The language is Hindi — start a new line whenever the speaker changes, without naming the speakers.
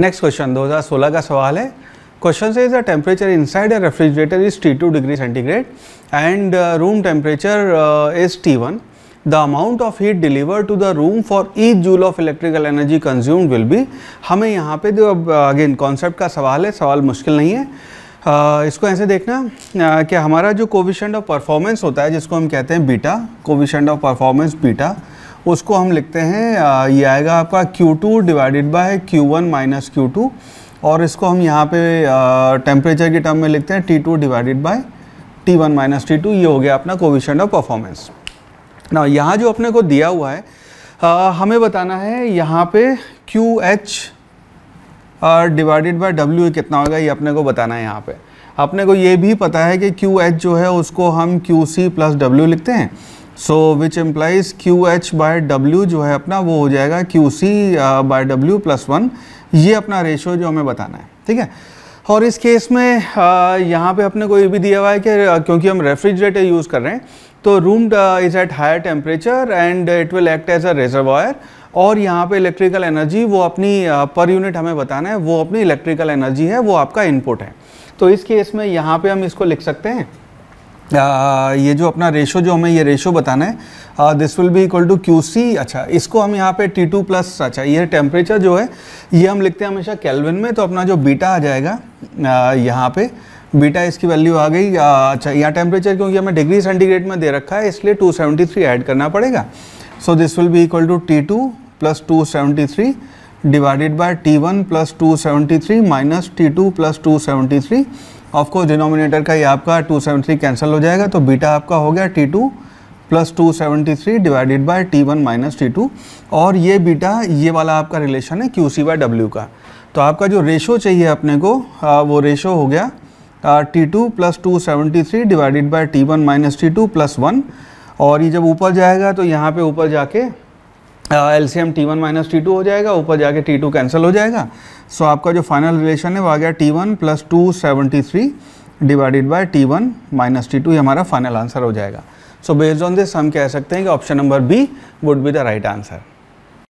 नेक्स्ट क्वेश्चन 2016 का सवाल है क्वेश्चन से is the temperature inside a refrigerator is T two degree centigrade and room temperature is T one the amount of heat deliver to the room for each joule of electrical energy consumed will be हमें यहाँ पे जो अगेन कॉन्सेप्ट uh, का सवाल है सवाल मुश्किल नहीं है uh, इसको ऐसे देखना uh, कि हमारा जो कोविशेंट ऑफ परफॉर्मेंस होता है जिसको हम कहते हैं beta coefficient of performance beta उसको हम लिखते हैं ये आएगा आपका Q2 two divided by Q one minus Q और इसको हम यहाँ पे टेम्परेचर के टर्म में लिखते हैं T2 two divided by T one minus T ये हो गया अपना कोविशन ऑफ परफॉर्मेंस ना यहाँ जो अपने को दिया हुआ है आ, हमें बताना है यहाँ पे Q H divided by W कितना होगा ये अपने को बताना है यहाँ पे अपने को ये भी पता है कि क्यू एच जो है उसको हम क्यू सी प्लस डब्ल्यू लिखते हैं so which implies Q H by W जो है अपना वो हो जाएगा Q C by W plus one ये अपना रेशो जो हमें बताना है ठीक है और इस केस में uh, यहाँ पे अपने कोई भी दिया हुआ है कि uh, क्योंकि हम रेफ्रिजरेटर यूज़ कर रहे हैं तो room is at higher temperature and it will act as a reservoir और यहाँ पे इलेक्ट्रिकल एनर्जी वो अपनी पर uh, यूनिट हमें बताना है वो अपनी इलेक्ट्रिकल एनर्जी है वो आपका इनपुट है तो इस केस में यहाँ पे हम इसको लिख सकते हैं ये जो अपना रेशो जो हमें ये रेशो बताना है this will be equal to Q C अच्छा इसको हम यहाँ पे टी टू प्लस अच्छा ये टेम्परेचर जो है ये हम लिखते हैं हमेशा कैलविन में तो अपना जो बीटा आ जाएगा यहाँ पे बीटा इसकी वैल्यू आ गई अच्छा यहाँ टेम्परेचर क्योंकि हमें डिग्री सेंटीग्रेड में दे रखा है इसलिए 273 ऐड करना पड़ेगा so this will be equal to T two plus two seventy three divided by T one plus two seventy three minus T two plus two seventy three of course denominator का ही आपका 273 कैंसिल हो जाएगा तो बीटा आपका हो गया T two plus two seventy three divided by T one minus T two और ये बीटा ये वाला आपका रिलेशन है क्यू सी बाई डब्ल्यू का तो आपका जो रेशो चाहिए अपने को आ, वो रेशो हो गया T two plus two seventy three divided by T one minus T two plus one और ये जब ऊपर जाएगा तो यहाँ पे ऊपर जाके L C M T one minus T two हो जाएगा ऊपर जाके टी टू कैंसिल हो जाएगा सो आपका जो फाइनल रिलेशन है वो आ गया T one plus two seventy three divided by T one minus T two ये हमारा फाइनल आंसर हो जाएगा सो बेस्ड ऑन दिस हम कह सकते हैं कि option number B would be the right answer